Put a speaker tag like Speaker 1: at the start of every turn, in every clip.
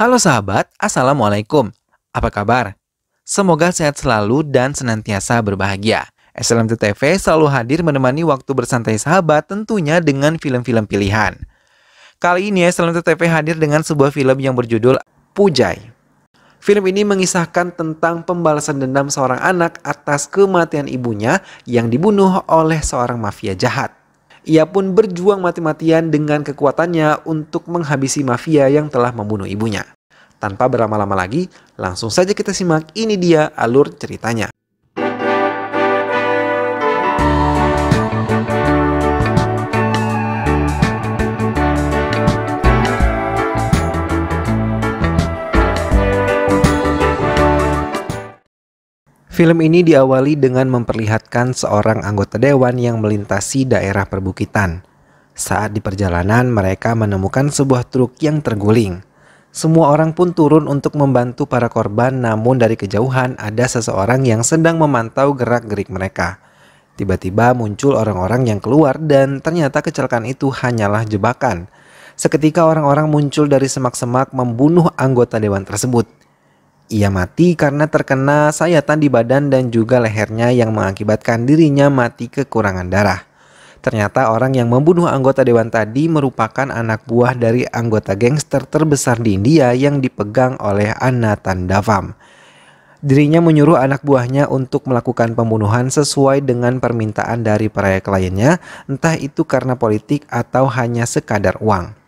Speaker 1: Halo sahabat, Assalamualaikum. Apa kabar? Semoga sehat selalu dan senantiasa berbahagia. SLMT TV selalu hadir menemani waktu bersantai sahabat tentunya dengan film-film pilihan. Kali ini SLMT TV hadir dengan sebuah film yang berjudul Pujai. Film ini mengisahkan tentang pembalasan dendam seorang anak atas kematian ibunya yang dibunuh oleh seorang mafia jahat. Ia pun berjuang mati-matian dengan kekuatannya untuk menghabisi mafia yang telah membunuh ibunya. Tanpa berlama-lama lagi, langsung saja kita simak ini dia alur ceritanya. Film ini diawali dengan memperlihatkan seorang anggota dewan yang melintasi daerah perbukitan. Saat di perjalanan, mereka menemukan sebuah truk yang terguling. Semua orang pun turun untuk membantu para korban, namun dari kejauhan ada seseorang yang sedang memantau gerak-gerik mereka. Tiba-tiba muncul orang-orang yang keluar dan ternyata kecelakaan itu hanyalah jebakan. Seketika orang-orang muncul dari semak-semak membunuh anggota dewan tersebut. Ia mati karena terkena sayatan di badan dan juga lehernya yang mengakibatkan dirinya mati kekurangan darah. Ternyata orang yang membunuh anggota dewan tadi merupakan anak buah dari anggota gangster terbesar di India yang dipegang oleh Anatan Davam. Dirinya menyuruh anak buahnya untuk melakukan pembunuhan sesuai dengan permintaan dari para kliennya, entah itu karena politik atau hanya sekadar uang.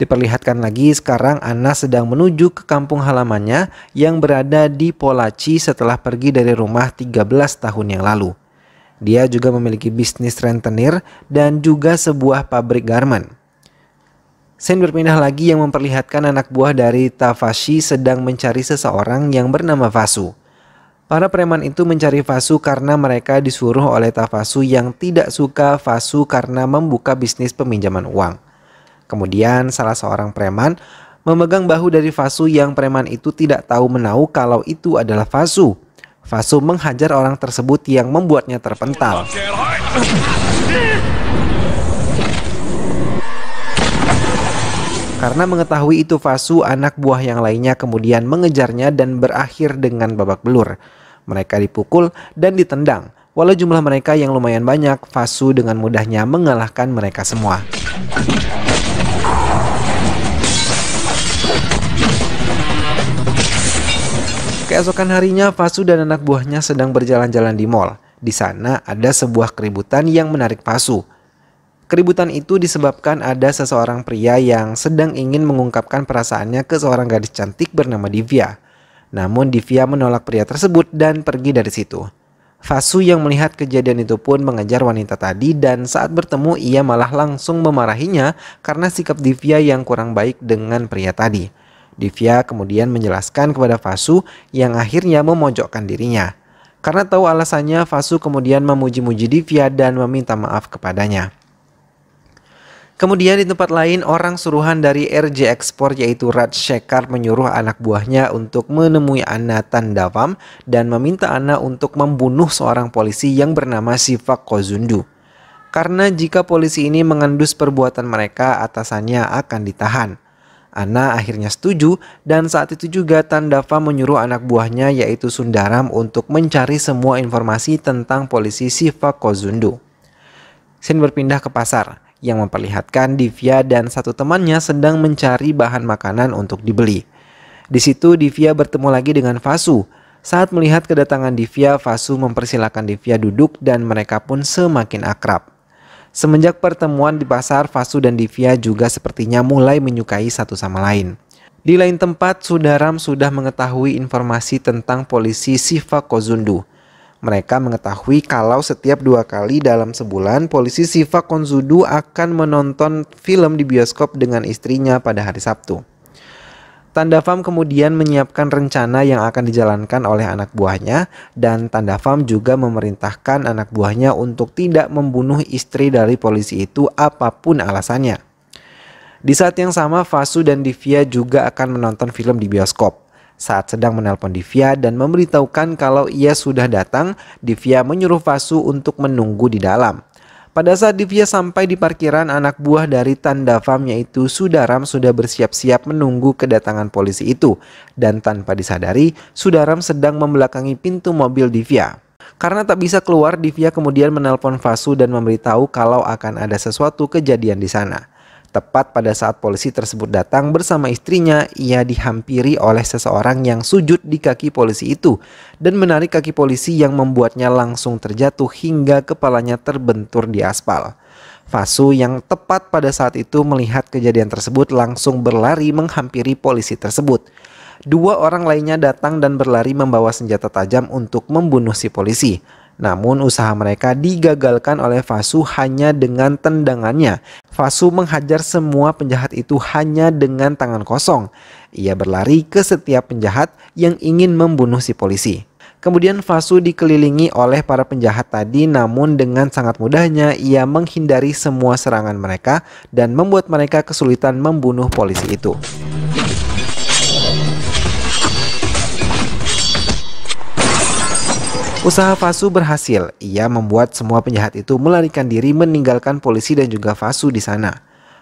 Speaker 1: Diperlihatkan lagi sekarang Ana sedang menuju ke kampung halamannya yang berada di Polaci setelah pergi dari rumah 13 tahun yang lalu. Dia juga memiliki bisnis rentenir dan juga sebuah pabrik garment. Sen berpindah lagi yang memperlihatkan anak buah dari Tafashi sedang mencari seseorang yang bernama Fasu. Para preman itu mencari Fasu karena mereka disuruh oleh Tafasu yang tidak suka Fasu karena membuka bisnis peminjaman uang. Kemudian salah seorang preman memegang bahu dari Fasu yang preman itu tidak tahu menau kalau itu adalah Fasu. Fasu menghajar orang tersebut yang membuatnya terpental. Karena mengetahui itu Fasu, anak buah yang lainnya kemudian mengejarnya dan berakhir dengan babak belur. Mereka dipukul dan ditendang. Walau jumlah mereka yang lumayan banyak, Fasu dengan mudahnya mengalahkan mereka semua. Keesokan harinya, Pasu dan anak buahnya sedang berjalan-jalan di mall. Di sana ada sebuah keributan yang menarik Pasu. Keributan itu disebabkan ada seseorang pria yang sedang ingin mengungkapkan perasaannya ke seorang gadis cantik bernama Divya. Namun Divya menolak pria tersebut dan pergi dari situ. Fasu yang melihat kejadian itu pun mengejar wanita tadi dan saat bertemu ia malah langsung memarahinya karena sikap Divya yang kurang baik dengan pria tadi. Divya kemudian menjelaskan kepada Fasu yang akhirnya memojokkan dirinya. Karena tahu alasannya, Fasu kemudian memuji-muji Divya dan meminta maaf kepadanya. Kemudian di tempat lain, orang suruhan dari RJ Export yaitu Raj Shekar menyuruh anak buahnya untuk menemui Anna Tandavam dan meminta Anna untuk membunuh seorang polisi yang bernama Siva Kozundu. Karena jika polisi ini mengendus perbuatan mereka, atasannya akan ditahan. Ana akhirnya setuju dan saat itu juga Tandafa menyuruh anak buahnya yaitu Sundaram untuk mencari semua informasi tentang polisi Siva Kozundu. Sin berpindah ke pasar yang memperlihatkan Divya dan satu temannya sedang mencari bahan makanan untuk dibeli. Di situ Divya bertemu lagi dengan Fasu. Saat melihat kedatangan Divya, Fasu mempersilahkan Divya duduk dan mereka pun semakin akrab. Semenjak pertemuan di pasar, Fasu dan Divya juga sepertinya mulai menyukai satu sama lain. Di lain tempat, Sudaram sudah mengetahui informasi tentang polisi Siva Kozundu. Mereka mengetahui kalau setiap dua kali dalam sebulan, polisi Siva Kozundu akan menonton film di bioskop dengan istrinya pada hari Sabtu. Tanda Fam kemudian menyiapkan rencana yang akan dijalankan oleh anak buahnya dan Tanda Fam juga memerintahkan anak buahnya untuk tidak membunuh istri dari polisi itu apapun alasannya. Di saat yang sama Fasu dan Divya juga akan menonton film di bioskop. Saat sedang menelpon Divya dan memberitahukan kalau ia sudah datang, Divya menyuruh Fasu untuk menunggu di dalam. Pada saat Divya sampai di parkiran, anak buah dari tanda farm yaitu Sudaram sudah bersiap-siap menunggu kedatangan polisi itu. Dan tanpa disadari, Sudaram sedang membelakangi pintu mobil Divya. Karena tak bisa keluar, Divya kemudian menelpon Fasu dan memberitahu kalau akan ada sesuatu kejadian di sana. Tepat pada saat polisi tersebut datang bersama istrinya, ia dihampiri oleh seseorang yang sujud di kaki polisi itu dan menarik kaki polisi yang membuatnya langsung terjatuh hingga kepalanya terbentur di aspal. Fasu yang tepat pada saat itu melihat kejadian tersebut langsung berlari menghampiri polisi tersebut. Dua orang lainnya datang dan berlari membawa senjata tajam untuk membunuh si polisi. Namun usaha mereka digagalkan oleh Fasu hanya dengan tendangannya. Fasu menghajar semua penjahat itu hanya dengan tangan kosong. Ia berlari ke setiap penjahat yang ingin membunuh si polisi. Kemudian Fasu dikelilingi oleh para penjahat tadi namun dengan sangat mudahnya ia menghindari semua serangan mereka dan membuat mereka kesulitan membunuh polisi itu. Usaha Fasu berhasil. Ia membuat semua penjahat itu melarikan diri meninggalkan polisi dan juga Fasu di sana.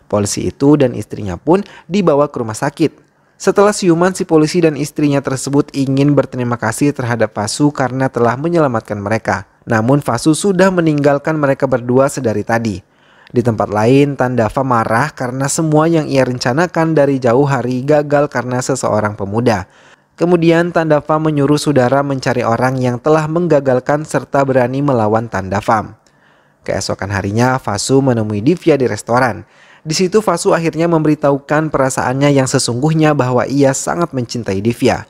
Speaker 1: Polisi itu dan istrinya pun dibawa ke rumah sakit. Setelah siuman, si polisi dan istrinya tersebut ingin berterima kasih terhadap Fasu karena telah menyelamatkan mereka. Namun Fasu sudah meninggalkan mereka berdua sedari tadi. Di tempat lain, Tandava marah karena semua yang ia rencanakan dari jauh hari gagal karena seseorang pemuda. Kemudian Tanda Fam menyuruh saudara mencari orang yang telah menggagalkan serta berani melawan Tanda Fam. Keesokan harinya Fasu menemui Divya di restoran. Di situ Fasu akhirnya memberitahukan perasaannya yang sesungguhnya bahwa ia sangat mencintai Divya.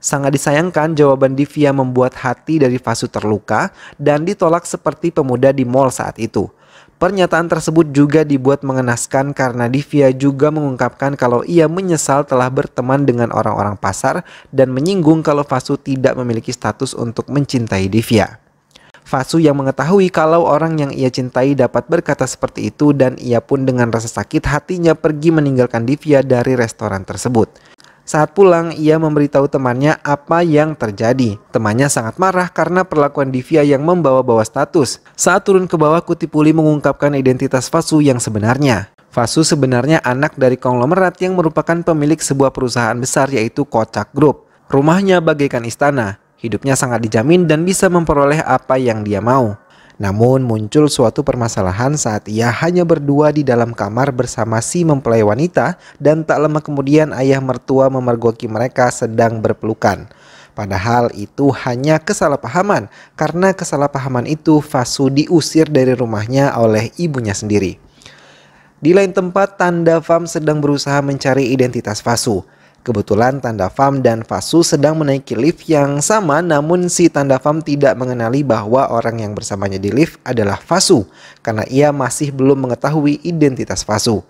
Speaker 1: Sangat disayangkan jawaban Divya membuat hati dari Fasu terluka dan ditolak seperti pemuda di mall saat itu. Pernyataan tersebut juga dibuat mengenaskan karena Divya juga mengungkapkan kalau ia menyesal telah berteman dengan orang-orang pasar dan menyinggung kalau Fasu tidak memiliki status untuk mencintai Divya. Fasu yang mengetahui kalau orang yang ia cintai dapat berkata seperti itu dan ia pun dengan rasa sakit hatinya pergi meninggalkan Divya dari restoran tersebut. Saat pulang, ia memberitahu temannya apa yang terjadi. Temannya sangat marah karena perlakuan Divya yang membawa-bawa status. Saat turun ke bawah, Kutipuli mengungkapkan identitas Fasu yang sebenarnya. Fasu sebenarnya anak dari konglomerat yang merupakan pemilik sebuah perusahaan besar yaitu Kocak Group. Rumahnya bagaikan istana, hidupnya sangat dijamin dan bisa memperoleh apa yang dia mau. Namun muncul suatu permasalahan saat ia hanya berdua di dalam kamar bersama si mempelai wanita dan tak lama kemudian ayah mertua memergoki mereka sedang berpelukan. Padahal itu hanya kesalahpahaman karena kesalahpahaman itu Fasu diusir dari rumahnya oleh ibunya sendiri. Di lain tempat, Tanda Fam sedang berusaha mencari identitas Fasu. Kebetulan tanda fam dan Fasu sedang menaiki lift yang sama namun si tanda fam tidak mengenali bahwa orang yang bersamanya di lift adalah Fasu karena ia masih belum mengetahui identitas Fasu.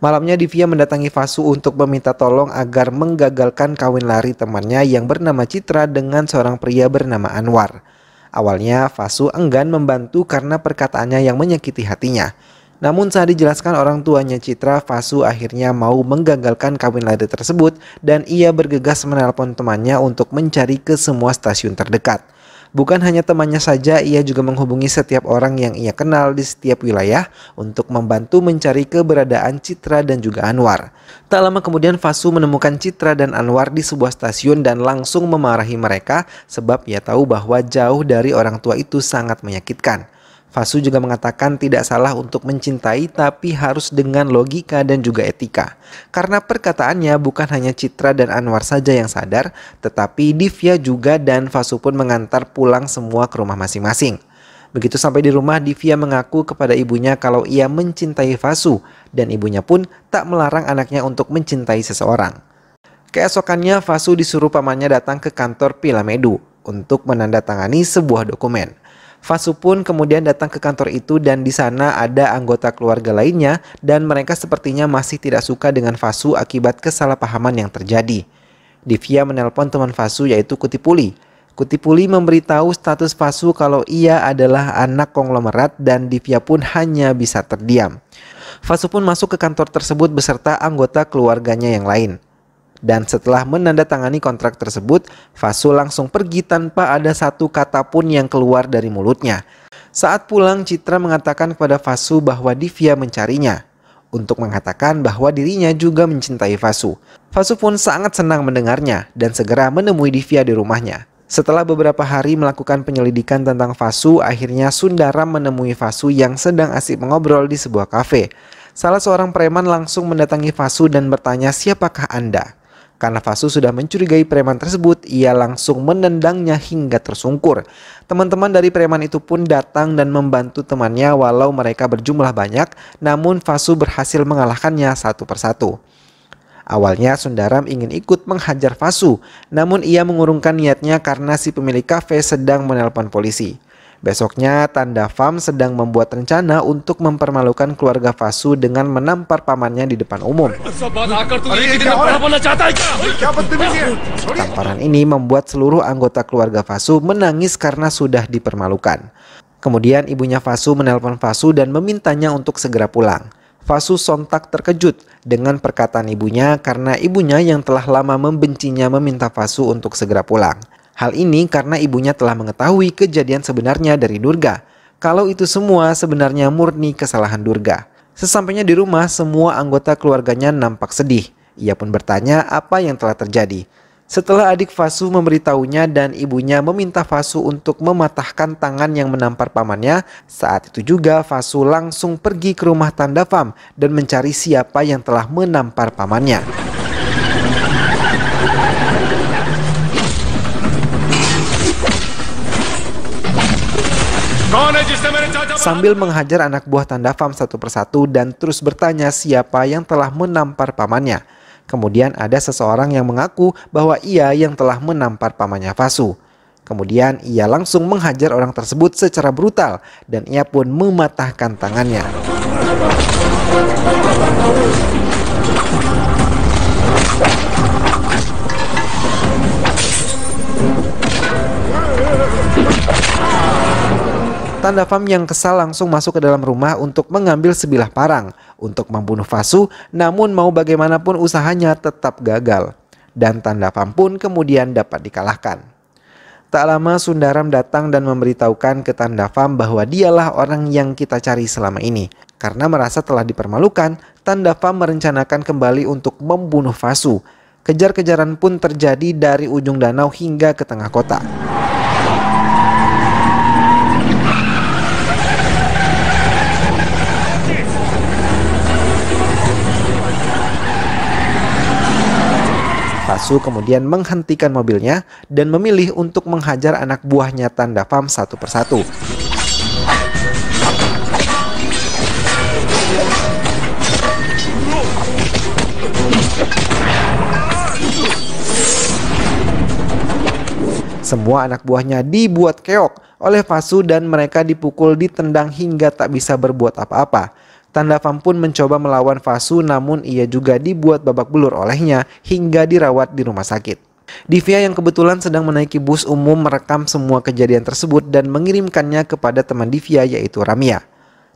Speaker 1: Malamnya Divya mendatangi Fasu untuk meminta tolong agar menggagalkan kawin lari temannya yang bernama Citra dengan seorang pria bernama Anwar. Awalnya Fasu enggan membantu karena perkataannya yang menyakiti hatinya. Namun saat dijelaskan orang tuanya Citra, Fasu akhirnya mau menggagalkan kawin lari tersebut dan ia bergegas menelpon temannya untuk mencari ke semua stasiun terdekat. Bukan hanya temannya saja, ia juga menghubungi setiap orang yang ia kenal di setiap wilayah untuk membantu mencari keberadaan Citra dan juga Anwar. Tak lama kemudian Fasu menemukan Citra dan Anwar di sebuah stasiun dan langsung memarahi mereka sebab ia tahu bahwa jauh dari orang tua itu sangat menyakitkan. Fasu juga mengatakan tidak salah untuk mencintai tapi harus dengan logika dan juga etika. Karena perkataannya bukan hanya Citra dan Anwar saja yang sadar, tetapi Divya juga dan Fasu pun mengantar pulang semua ke rumah masing-masing. Begitu sampai di rumah, Divya mengaku kepada ibunya kalau ia mencintai Fasu dan ibunya pun tak melarang anaknya untuk mencintai seseorang. Keesokannya, Fasu disuruh pamannya datang ke kantor Pilamedu untuk menandatangani sebuah dokumen. Fasu pun kemudian datang ke kantor itu dan di sana ada anggota keluarga lainnya dan mereka sepertinya masih tidak suka dengan Fasu akibat kesalahpahaman yang terjadi. Divya menelpon teman Fasu yaitu Kutipuli. Kutipuli memberitahu status Fasu kalau ia adalah anak konglomerat dan Divya pun hanya bisa terdiam. Fasu pun masuk ke kantor tersebut beserta anggota keluarganya yang lain. Dan setelah menandatangani kontrak tersebut, Fasu langsung pergi tanpa ada satu kata pun yang keluar dari mulutnya. Saat pulang, Citra mengatakan kepada Fasu bahwa Divya mencarinya untuk mengatakan bahwa dirinya juga mencintai Fasu. Fasu pun sangat senang mendengarnya dan segera menemui Divya di rumahnya. Setelah beberapa hari melakukan penyelidikan tentang Fasu, akhirnya Sundaram menemui Fasu yang sedang asik mengobrol di sebuah kafe. Salah seorang preman langsung mendatangi Fasu dan bertanya siapakah Anda. Karena Fasu sudah mencurigai preman tersebut, ia langsung menendangnya hingga tersungkur. Teman-teman dari preman itu pun datang dan membantu temannya walau mereka berjumlah banyak, namun Fasu berhasil mengalahkannya satu persatu. Awalnya Sundaram ingin ikut menghajar Fasu, namun ia mengurungkan niatnya karena si pemilik kafe sedang menelpon polisi. Besoknya, Tanda Fam sedang membuat rencana untuk mempermalukan keluarga Fasu dengan menampar pamannya di depan umum. Tamparan ini membuat seluruh anggota keluarga Fasu menangis karena sudah dipermalukan. Kemudian ibunya Fasu menelpon Fasu dan memintanya untuk segera pulang. Fasu sontak terkejut dengan perkataan ibunya karena ibunya yang telah lama membencinya meminta Fasu untuk segera pulang. Hal ini karena ibunya telah mengetahui kejadian sebenarnya dari Durga. Kalau itu semua sebenarnya murni kesalahan Durga. Sesampainya di rumah, semua anggota keluarganya nampak sedih. Ia pun bertanya apa yang telah terjadi. Setelah adik Fasu memberitahunya dan ibunya meminta Fasu untuk mematahkan tangan yang menampar pamannya, saat itu juga Fasu langsung pergi ke rumah Tanda Fam dan mencari siapa yang telah menampar pamannya. Sambil menghajar anak buah tanda Tandafam satu persatu dan terus bertanya siapa yang telah menampar pamannya. Kemudian ada seseorang yang mengaku bahwa ia yang telah menampar pamannya Fasu. Kemudian ia langsung menghajar orang tersebut secara brutal dan ia pun mematahkan tangannya. Tanda Fam yang kesal langsung masuk ke dalam rumah untuk mengambil sebilah parang untuk membunuh Fasu namun mau bagaimanapun usahanya tetap gagal. Dan Tanda Fam pun kemudian dapat dikalahkan. Tak lama Sundaram datang dan memberitahukan ke Tanda Fam bahwa dialah orang yang kita cari selama ini. Karena merasa telah dipermalukan, Tanda Fam merencanakan kembali untuk membunuh Fasu. Kejar-kejaran pun terjadi dari ujung danau hingga ke tengah kota. Asu kemudian menghentikan mobilnya dan memilih untuk menghajar anak buahnya Tanda Pam satu persatu. Semua anak buahnya dibuat keok oleh Pasu dan mereka dipukul ditendang hingga tak bisa berbuat apa-apa. Tanda Fam pun mencoba melawan Fasu namun ia juga dibuat babak belur olehnya hingga dirawat di rumah sakit. Divya yang kebetulan sedang menaiki bus umum merekam semua kejadian tersebut dan mengirimkannya kepada teman Divya yaitu Ramia.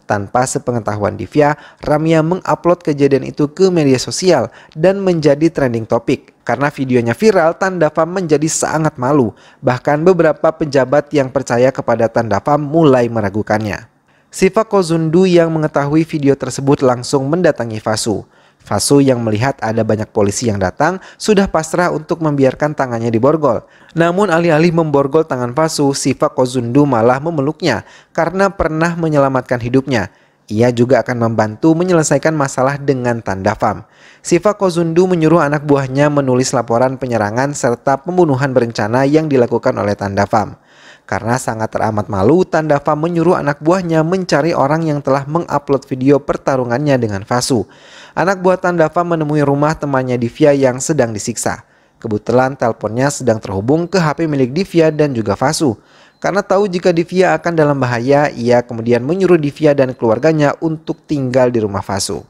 Speaker 1: Tanpa sepengetahuan Divya, Ramia mengupload kejadian itu ke media sosial dan menjadi trending topic. Karena videonya viral, Tanda Fam menjadi sangat malu. Bahkan beberapa pejabat yang percaya kepada Tanda Fam mulai meragukannya. Siva Kozundu yang mengetahui video tersebut langsung mendatangi Fasu. Fasu yang melihat ada banyak polisi yang datang sudah pasrah untuk membiarkan tangannya diborgol. Namun alih-alih memborgol tangan Fasu, Siva Kozundu malah memeluknya karena pernah menyelamatkan hidupnya. Ia juga akan membantu menyelesaikan masalah dengan tanda fam. Siva Kozundu menyuruh anak buahnya menulis laporan penyerangan serta pembunuhan berencana yang dilakukan oleh tanda fam. Karena sangat teramat malu, Tandafa menyuruh anak buahnya mencari orang yang telah mengupload video pertarungannya dengan Fasu. Anak buah Tandafa menemui rumah temannya Divya yang sedang disiksa. Kebetulan teleponnya sedang terhubung ke HP milik Divya dan juga Fasu. Karena tahu jika Divya akan dalam bahaya, ia kemudian menyuruh Divya dan keluarganya untuk tinggal di rumah Fasu.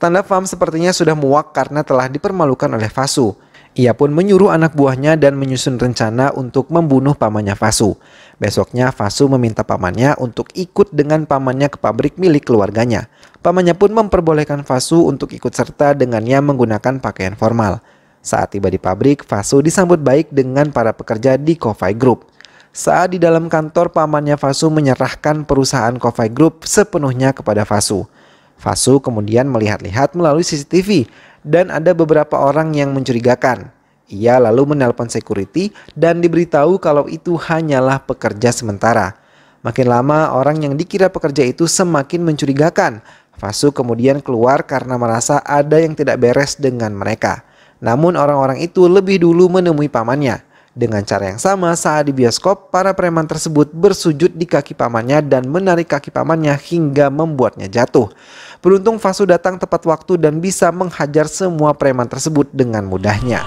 Speaker 1: Tanda Fam sepertinya sudah muak karena telah dipermalukan oleh Fasu. Ia pun menyuruh anak buahnya dan menyusun rencana untuk membunuh pamannya Fasu. Besoknya Fasu meminta pamannya untuk ikut dengan pamannya ke pabrik milik keluarganya. Pamannya pun memperbolehkan Fasu untuk ikut serta dengannya menggunakan pakaian formal. Saat tiba di pabrik, Fasu disambut baik dengan para pekerja di Kofai Group. Saat di dalam kantor, pamannya Fasu menyerahkan perusahaan Kofai Group sepenuhnya kepada Fasu. Fasu kemudian melihat-lihat melalui CCTV dan ada beberapa orang yang mencurigakan. Ia lalu menelpon security dan diberitahu kalau itu hanyalah pekerja sementara. Makin lama orang yang dikira pekerja itu semakin mencurigakan. Fasu kemudian keluar karena merasa ada yang tidak beres dengan mereka. Namun orang-orang itu lebih dulu menemui pamannya. Dengan cara yang sama, saat di bioskop, para preman tersebut bersujud di kaki pamannya dan menarik kaki pamannya hingga membuatnya jatuh. Beruntung Fasu datang tepat waktu dan bisa menghajar semua preman tersebut dengan mudahnya.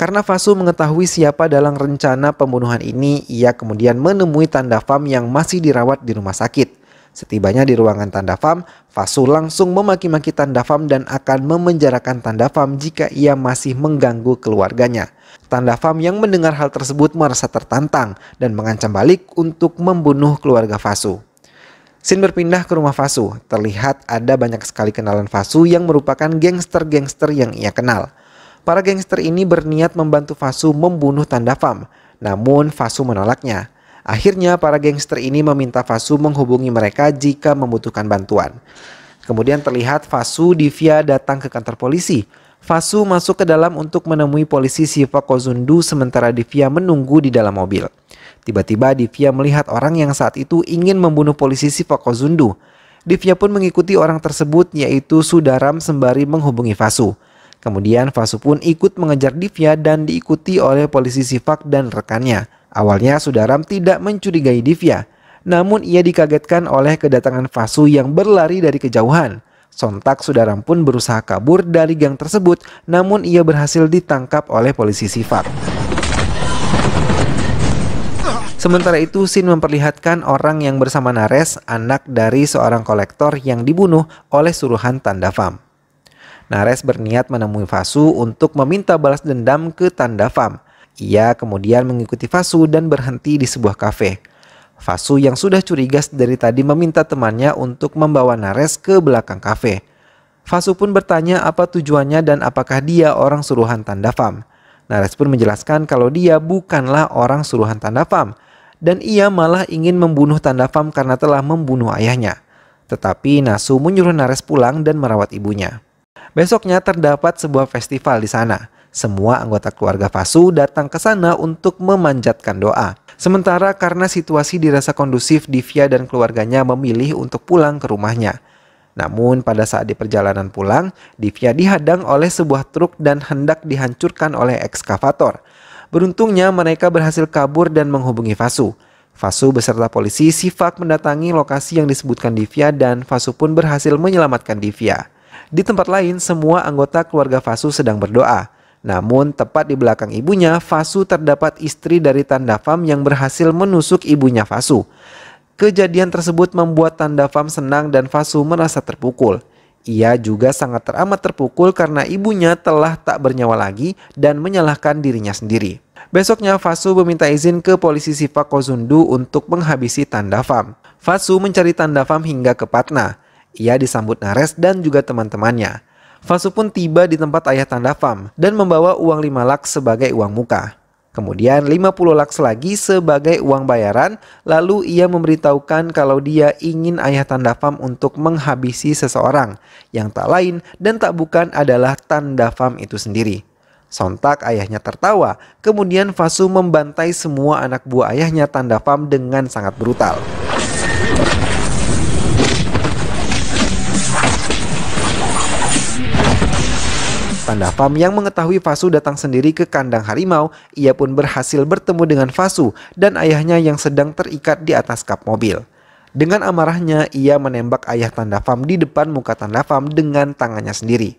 Speaker 1: Karena Fasu mengetahui siapa dalam rencana pembunuhan ini, ia kemudian menemui Tanda Fam yang masih dirawat di rumah sakit. Setibanya di ruangan Tanda Fam, Fasu langsung memaki-maki Tanda Fam dan akan memenjarakan Tanda Fam jika ia masih mengganggu keluarganya. Tanda Fam yang mendengar hal tersebut merasa tertantang dan mengancam balik untuk membunuh keluarga Fasu. Sin berpindah ke rumah Fasu. Terlihat ada banyak sekali kenalan Fasu yang merupakan gangster-gangster yang ia kenal para gangster ini berniat membantu Fasu membunuh Tanda Fam. namun Fasu menolaknya. Akhirnya para gangster ini meminta Fasu menghubungi mereka jika membutuhkan bantuan. Kemudian terlihat Fasu Divya datang ke kantor polisi. Fasu masuk ke dalam untuk menemui polisi Siva Kozundu sementara Divya menunggu di dalam mobil. Tiba-tiba Divya melihat orang yang saat itu ingin membunuh polisi Siva Kozundu. Divya pun mengikuti orang tersebut yaitu Sudaram sembari menghubungi Fasu. Kemudian Vasu pun ikut mengejar Divya dan diikuti oleh polisi sifak dan rekannya. Awalnya Sudaram tidak mencurigai Divya, namun ia dikagetkan oleh kedatangan Vasu yang berlari dari kejauhan. Sontak Sudaram pun berusaha kabur dari gang tersebut, namun ia berhasil ditangkap oleh polisi sifak. Sementara itu, Sin memperlihatkan orang yang bersama Nares, anak dari seorang kolektor yang dibunuh oleh suruhan Tanda Nares berniat menemui Fasu untuk meminta balas dendam ke Tanda Fam. Ia kemudian mengikuti Fasu dan berhenti di sebuah kafe. Fasu yang sudah curiga dari tadi meminta temannya untuk membawa Nares ke belakang kafe. Fasu pun bertanya apa tujuannya dan apakah dia orang suruhan Tanda Fam. Nares pun menjelaskan kalau dia bukanlah orang suruhan Tanda Fam dan ia malah ingin membunuh Tanda Fam karena telah membunuh ayahnya. Tetapi Nasu menyuruh Nares pulang dan merawat ibunya. Besoknya terdapat sebuah festival di sana. Semua anggota keluarga Fasu datang ke sana untuk memanjatkan doa. Sementara karena situasi dirasa kondusif, Divya dan keluarganya memilih untuk pulang ke rumahnya. Namun pada saat di perjalanan pulang, Divya dihadang oleh sebuah truk dan hendak dihancurkan oleh ekskavator. Beruntungnya mereka berhasil kabur dan menghubungi Fasu. Fasu beserta polisi Sifak mendatangi lokasi yang disebutkan Divya dan Fasu pun berhasil menyelamatkan Divya. Di tempat lain, semua anggota keluarga Fasu sedang berdoa. Namun, tepat di belakang ibunya, Fasu terdapat istri dari Tanda Fam yang berhasil menusuk ibunya Fasu. Kejadian tersebut membuat Tanda Fam senang dan Fasu merasa terpukul. Ia juga sangat teramat terpukul karena ibunya telah tak bernyawa lagi dan menyalahkan dirinya sendiri. Besoknya Fasu meminta izin ke polisi Sifakozundu Kozundu untuk menghabisi Tanda Fam. Fasu mencari Tanda Fam hingga ke Patna. Ia disambut Nares dan juga teman-temannya. Fasu pun tiba di tempat ayah tanda Fam dan membawa uang 5 lak sebagai uang muka. Kemudian 50 laks lagi sebagai uang bayaran, lalu ia memberitahukan kalau dia ingin ayah tanda Fam untuk menghabisi seseorang, yang tak lain dan tak bukan adalah tanda Fam itu sendiri. Sontak ayahnya tertawa, kemudian Fasu membantai semua anak buah ayahnya tanda Fam dengan sangat brutal. Tanda Pam yang mengetahui Fasu datang sendiri ke kandang harimau, ia pun berhasil bertemu dengan Fasu dan ayahnya yang sedang terikat di atas kap mobil. Dengan amarahnya, ia menembak ayah Tanda Fam di depan muka Tanda Fam dengan tangannya sendiri.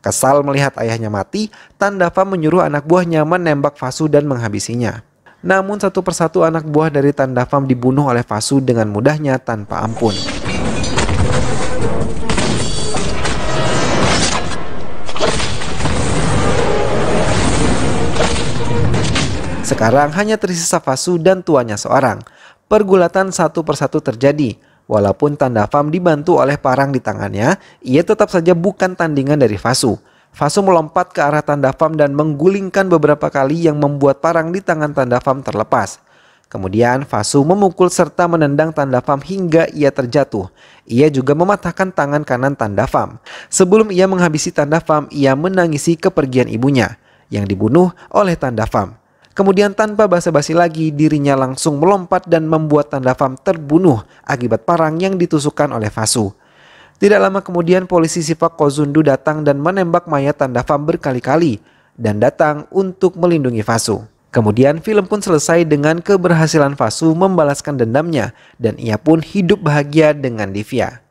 Speaker 1: Kesal melihat ayahnya mati, Tanda Fam menyuruh anak buahnya menembak Fasu dan menghabisinya. Namun satu persatu anak buah dari Tanda Fam dibunuh oleh Fasu dengan mudahnya tanpa ampun. Sekarang hanya tersisa Fasu dan tuanya seorang. Pergulatan satu persatu terjadi. Walaupun tanda Fam dibantu oleh parang di tangannya, ia tetap saja bukan tandingan dari Fasu. Fasu melompat ke arah tanda Fam dan menggulingkan beberapa kali yang membuat parang di tangan tanda Fam terlepas. Kemudian Fasu memukul serta menendang tanda Fam hingga ia terjatuh. Ia juga mematahkan tangan kanan tanda Fam. Sebelum ia menghabisi tanda Fam, ia menangisi kepergian ibunya yang dibunuh oleh tanda Fam. Kemudian tanpa basa-basi lagi, dirinya langsung melompat dan membuat Tanda Fam terbunuh akibat parang yang ditusukkan oleh Fasu. Tidak lama kemudian polisi Sifak Kozundu datang dan menembak mayat Tanda Fam berkali-kali dan datang untuk melindungi Fasu. Kemudian film pun selesai dengan keberhasilan Fasu membalaskan dendamnya dan ia pun hidup bahagia dengan Divya.